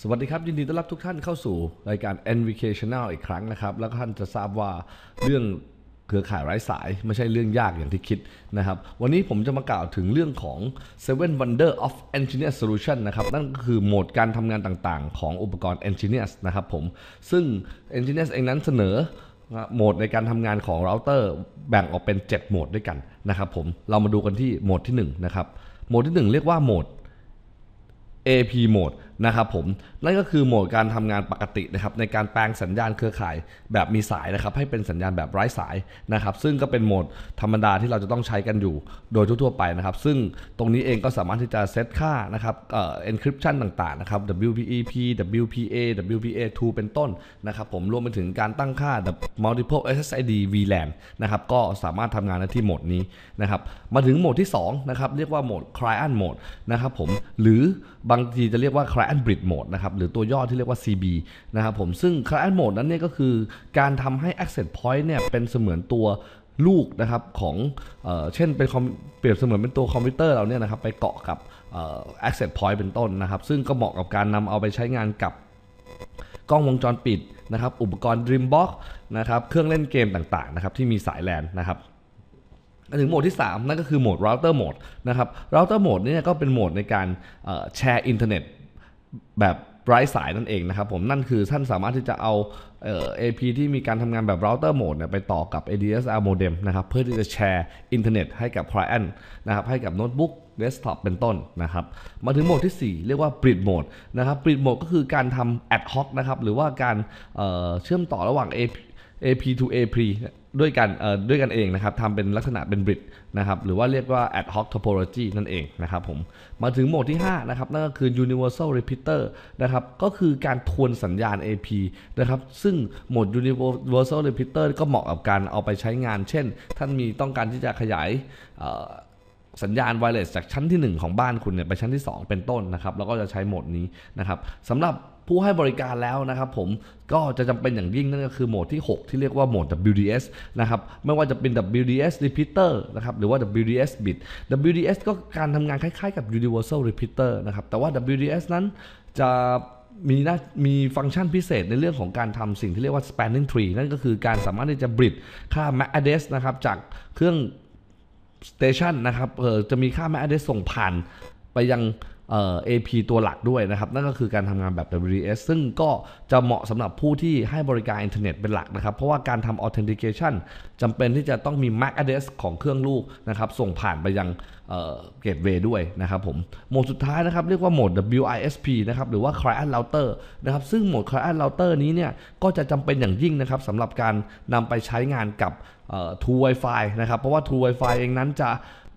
สวัสดีครับ ยินดีต้อนรับทุกท่านเข้าสู่รายการ e n v i c t i o n a l อีกครั้งนะครับ แล้วท่านจะทราบว่าเรื่องเครือข่ายไร้สายไม่ใช่เรื่องยากอย่างที่คิดนะครับ วันนี้ผมจะมากล่าวถึงเรื่องของ Seven Wonder of Engineer Solution นะครับ นั่นก็คือโหมดการทำงานต่างๆ ของอุปกรณ์ Engineers นะครับผม ซึ่ง Engineers เองนั้นเสนอโหมดในการทำงานของเราเตอร์แบ่งออกเป็น 7 โหมดด้วยกันนะครับผมเรามาดูกันที่โหมดที่1นะครับโหมดที่1เรียกว่าโหมด AP โหมดนะครับผมนั่นก็คือโหมดการทำงานปกตินะครับในการแปลงสัญญาณเครือข่ายแบบมีสายนะครับ ให้เป็นสัญญาณแบบไร้สายนะครับซึ่งก็เป็นโหมดธรรมดาที่เราจะต้องใช้กันอยู่โดยทั่วๆ ไปนะครับ ซึ่งตรงนี้เองก็สามารถที่จะเซตค่านะครับเอ่อ encryption ต่างๆนะครับ WPEP WPA WPA2 เป็นต้นนะครับ ผมรวมไปถึงการตั้งค่า multiple SSID VLAN นะครับก็สามารถทำงานในที่โหมดนี้นะครับมาถึงโหมดที่2นะครับเรียกว่าโหมด client mode นะครับผมหรือบางทีจะเรียกว่า client and Bridge Mode นะครับหรือตัวย่อที่เรียกว่า CB นะครับผมซึ่ง c l าสโห n ด Mode นั้นเนี่ยก็คือการทำให้ Access Point เนี่ยเป็นเสมือนตัวลูกนะครับ ของเออเช่นเป็นเปรียบเสมือนเป็นตัวคอมพิวเตอร์เราเนี่ยนะครับ ไปเกาะกับ access point เป็นต้นนะครับ ซึ่งก็เหมาะกับการนำเอาไปใช้งานกับกล้องวงจรปิดนะครับ อุปกรณ์ Dreambox นะครับ เครื่องเล่นเกมต่างๆนะครับที่มีสายแลนนะครับถึงโหมดที่3นั่นก็คือโหมด router mode นะครับ router mode ดนี่ก็เป็นโหมดในการแชร์อินเทอร์เน็ตแบบไร้สายนั่นเองนะครับผมนั่นคือท่านสามารถที่จะเอาเอ่อ AP ที่มีการทำงานแบบเราเตอร์โหเนี่ยไปต่อกับ ADSL modem นะครับเพื่อที่จะแชร์อินเทอร์เน็ตให้กับ client นะครับให้กับโน้ตบุ๊กเดสก์ท็อปเป็นต้นนะครับ มาถึงโหมดที่ 4 เรียกว่า bridge mode นะครับ bridge mode ก็คือการทำ ad hoc นะครับ หรือว่าการเเชื่อมต่อระหว่าง AP AP to AP ด้วยกันเอ่อด้วยกันเองนะครับทำเป็นลักษณะเป็นบริดนะครับ หรือว่าเรียกว่า ad hoc topology นั่นเองนะครับผม มาถึงโหมดที่ 5 นะครับ นั่นก็คือ universal repeater นะครับ ก็คือการทวนสัญญาณ AP นะครับ ซึ่งโหมด universal repeater ก็เหมาะกับการเอาไปใช้งาน เช่น ท่านมีต้องการที่จะขยายสัญญาณไวเลสจากชั้นที่ 1 ของบ้านคุณเนี่ยไปชั้นที่ 2 เป็นต้นนะครับ แล้วก็จะใช้โหมดนี้นะครับสำหรับผู้ให้บริการแล้วนะครับผมก็จะจำเป็นอย่างยิ่งนั่นก็คือโหมดที่ 6 ที่เรียกว่าโหมด WDS นะครับ ไม่ว่าจะเป็น WDS repeater นะครับ หรือว่า WDS bit WDS ก็การทำงานคล้ายๆกับ universal repeater นะครับ แต่ว่า WDS นั้นจะมีนะมีฟังก์ชันพิเศษในเรื่องของการทำสิ่งที่เรียกว่า spanning tree นั่นก็คือการสามารถที่จะบิดค่า MAC address นะครับจากเครื่อง station นะครับเออจะมีค่า MAC address ส่งผ่านไปยังเอพ AP ตัวหลักด้วยนะครับ นั่นก็คือการทำงานแบบ WDS ซึ่งก็จะเหมาะสำหรับผู้ที่ให้บริการอินเทอร์เน็ตเป็นหลักนะครับ เพราะว่าการทำ authentication จำเป็นที่จะต้องมี MAC address ของเครื่องลูกนะครับส่งผ่านไปยังเกตเวย์ด้วยนะครับผม โหมดสุดท้ายนะครับ เรียกว่าโหมด WISP นะครับ หรือว่า Client Router นะครับ ซึ่งโหมด Client Router นี้เนี่ย ก็จะจำเป็นอย่างยิ่งนะครับสำหรับการนำไปใช้งานกับ True Wi-Fi นะครับเพราะว่า True Wi-Fi เองนั้นจะ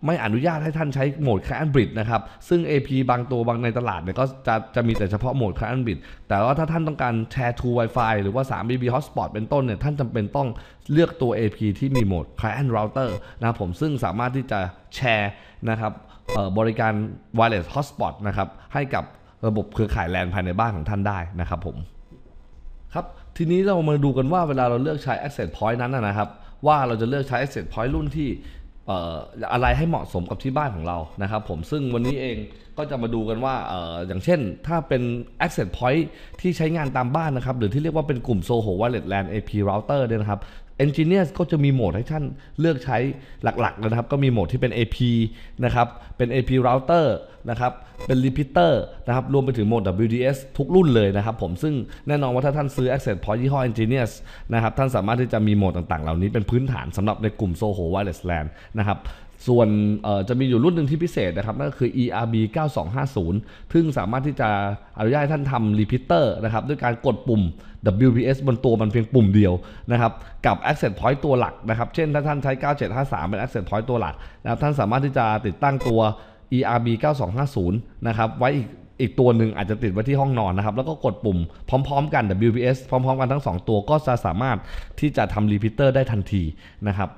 ไม่อนุญาตให้ท่านใช้โหมดคนบิดนะครับ ซึ่ง AP บางตัวบางในตลาดเนี่ยก็จะจะมีแต่เฉพาะโหมดคนบิดแต่ว่าถ้าท่านต้องการแชร์ทู Wi-Fi หรือว่า 3BB Hotspot เป็นต้นเนี่ย ท่านจำเป็นต้องเลือกตัว AP ที่มีโหมด Client Router นะผม ซึ่งสามารถที่จะแชร์นะครับบริการ Wireless Hotspot นะครับให้กับระบบเครือข่ายแลนภายในบ้านของท่านได้นะครับผมครับทีนี้เรามาดูกันว่าเวลาเราเลือกใช้ Access Point นั้นนะครับว่าเราจะเลือกใช้ Access Point รุ่นที่อะไรให้เหมาะสมกับที่บ้านของเรานะครับ ผมซึ่งวันนี้เองก็จะมาดูกันว่าออย่างเช่นถ้าเป็น Access Point ที่ใช้งานตามบ้านนะครับ หรือที่เรียกว่าเป็นกลุ่ม Soho Wallet LAN AP Router เนี่ยนะครับอนจิเนียร์ก็จะมีโหมดให้ท่านเลือกใช้หลักๆนะครับ ก็มีโหมดที่เป็น AP นะครับ เป็น AP Router นะครับ เป็น Repeater นะครับ รวมไปถึงโหมด WDS ทุกรุ่นเลยนะครับผมซึ่งแน่นอนว่าถ้าท่านซื้อ Access Point ยี่ห้อ Engineers นะครับท่านสามารถที่จะมีโหมดต่างๆ เหล่านี้เป็นพื้นฐานสำหรับในกลุ่ม Soho Wireless LAN นะครับส่วนจะมีอยู่รุ่นหนึ่งที่พิเศษนะครับ นั่นก็คือ ERB 9250ซึ่งสามารถที่จะอนุญาตให้ท่านทำรีพิเตอร์นะครับ ด้วยการกดปุ่ม WPS บนตัวมันเพียงปุ่มเดียวนะครับกับ Access Point ตัวหลักนะครับ เช่นถ้าท่านใช้ 9753 เป็น Access Point ตัวหลักนะครับท่านสามารถที่จะติดตั้งตัว ERB 9250นะครับไว้อีกอีกตัวหนึ่งอาจจะติดไว้ที่ห้องนอนนะครับ แล้วก็กดปุ่มพร้อม ๆ กัน WPS พร้อมๆกันทั้ง2ตัวก็จะสามารถที่จะทำรีพิเตอร์ ได้ทันทีนะครับ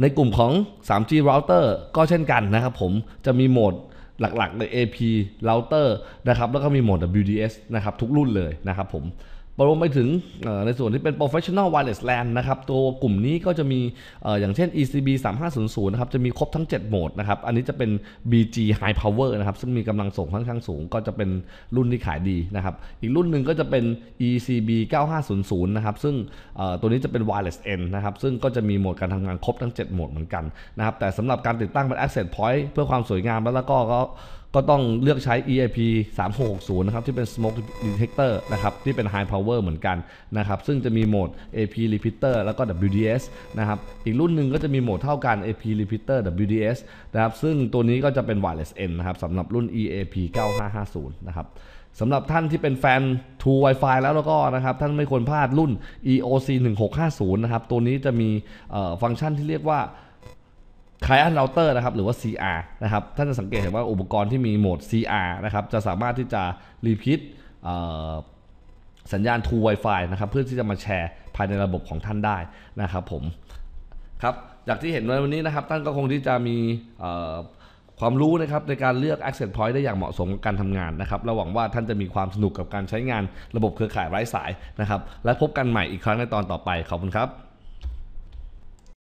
ในกลุ่มของ 3G router ก็เช่นกันนะครับผมจะมีโหมดหลักๆเน AP router นะครับแล้วก็มีโหมด WDS นะครับทุกรุ่นเลยนะครับผมรวมไปถึงในส่วนที่เป็น professional wireless LAN นะครับตัวกลุ่มนี้ก็จะมีอย่างเช่น ECB 3500 นะครับจะมีครบทั้ง 7 โหมดนะครับอันนี้จะเป็น BG high power นะครับซึ่งมีกำลังส่งค่อนข้างสูง ก็จะเป็นรุ่นที่ขายดีนะครับอีกรุ่นหนึ่งก็จะเป็น ECB 9500 นะครับซึ่งตัวนี้จะเป็น wireless N นะครับ ซึ่งก็จะมีโหมดการทำงานครบทั้ง 7 โหมดเหมือนกันนะครับแต่สำหรับการติดตั้งเป็น access point เพื่อความสวยงามแล้วก็ก็ต้องเลือกใช้ EIP 3660นะครับที่เป็น smoke detector นะครับที่เป็น high power เหมือนกันนะครับซึ่งจะมีโหมด AP repeater แล้วก็ WDS นะครับ อีกรุ่นหนึ่งก็จะมีโหมดเท่ากัน AP repeater WDS นะครับซึ่งตัวนี้ก็จะเป็น wireless N นะครับสำหรับรุ่น EAP 9550 นะครับสำหรับท่านที่เป็นแฟน True Wi-Fi แล้วแล้วก็นะครับ ท่านไม่ควรพลาดรุ่น EOC 1650 นะครับ ตัวนี้จะมีฟังก์ชันที่เรียกว่าคายอันเราเตอร์นะครับ หรือว่า CR นะครับ ท่านจะสังเกตเห็นว่าอุปกรณ์ที่มีโหมด CR นะครับจะสามารถที่จะรีพิทสัญญาณ True Wi-Fi นะครับ เพื่อที่จะมาแชร์ภายในระบบของท่านได้นะครับผม ครับจากที่เห็นในวันนี้นะครับ ท่านก็คงที่จะมีความรู้นะครับในการเลือก Access Point ได้อย่างเหมาะสมกับการทำงานนะครับเราหวังว่าท่านจะมีความสนุกกับการใช้งานระบบเครือข่ายไร้สายนะครับและพบกันใหม่อีกครั้งในตอนต่อไปขอบคุณครับ